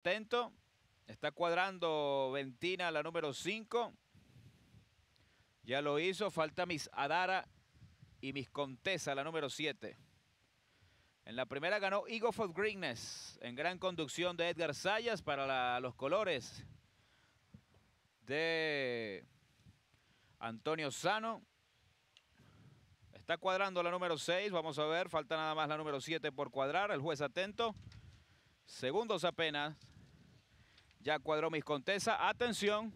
Atento. Está cuadrando Ventina, la número 5. Ya lo hizo. Falta mis Adara y mis Contesa, la número 7. En la primera ganó Eagle for Greenness. En gran conducción de Edgar Sayas para los colores de Antonio Sano. Está cuadrando la número 6. Vamos a ver. Falta nada más la número 7 por cuadrar. El juez atento. Segundos apenas. Ya cuadró mis Contesa. Atención.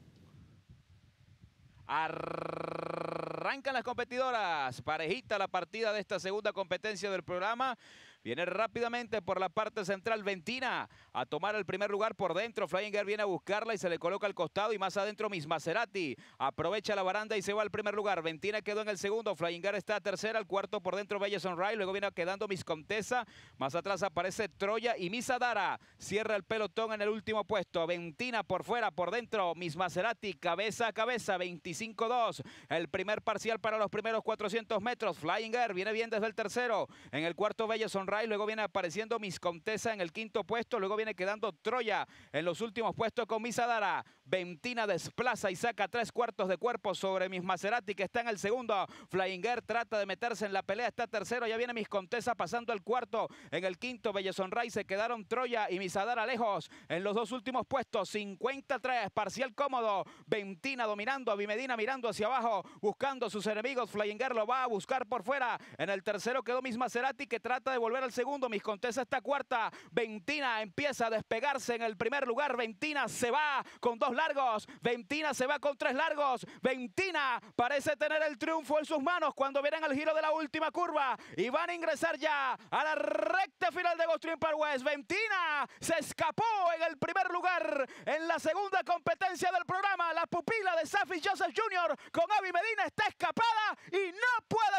Arrancan las competidoras. Parejita la partida de esta segunda competencia del programa. Viene rápidamente por la parte central Ventina a tomar el primer lugar por dentro. Flying viene a buscarla y se le coloca al costado y más adentro misma. Maserati aprovecha la baranda y se va al primer lugar. Ventina quedó en el segundo. Flying está a tercera, al cuarto por dentro Belle Sunrise. Luego viene quedando Miss Contesa. Más atrás aparece Troya y Miss Adara. Cierra el pelotón en el último puesto. Ventina por fuera, por dentro. Miss Maserati cabeza a cabeza. 25-2. El primer parcial para los primeros 400 metros. Flying Air viene bien desde el tercero. En el cuarto Belle Sunrise luego viene apareciendo Miss Contesa en el quinto puesto, luego viene quedando Troya en los últimos puestos con Misadara. Ventina desplaza y saca tres cuartos de cuerpo sobre mis Maserati, que está en el segundo. Flyinger trata de meterse en la pelea, está tercero, ya viene Miss Contesa pasando al cuarto. En el quinto, Bellezon se quedaron Troya y Misadara lejos en los dos últimos puestos. 53, parcial cómodo. Ventina dominando, a Bimedina mirando hacia abajo, buscando sus enemigos. Flyinger lo va a buscar por fuera. En el tercero quedó mis Maserati, que trata de volver el segundo. Miscontesa está cuarta. Ventina empieza a despegarse en el primer lugar. Ventina se va con dos largos. Ventina se va con tres largos. Ventina parece tener el triunfo en sus manos cuando vienen al giro de la última curva. Y van a ingresar ya a la recta final de Ghost Park West. Ventina se escapó en el primer lugar en la segunda competencia del programa. La pupila de Safi Joseph Jr. con Avi Medina está escapada y no puede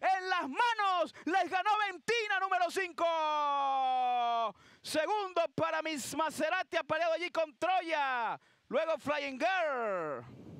en las manos. Les ganó Ventina número 5. Segundo para Miss Maserati, apareado allí con Troya. Luego Flying Girl.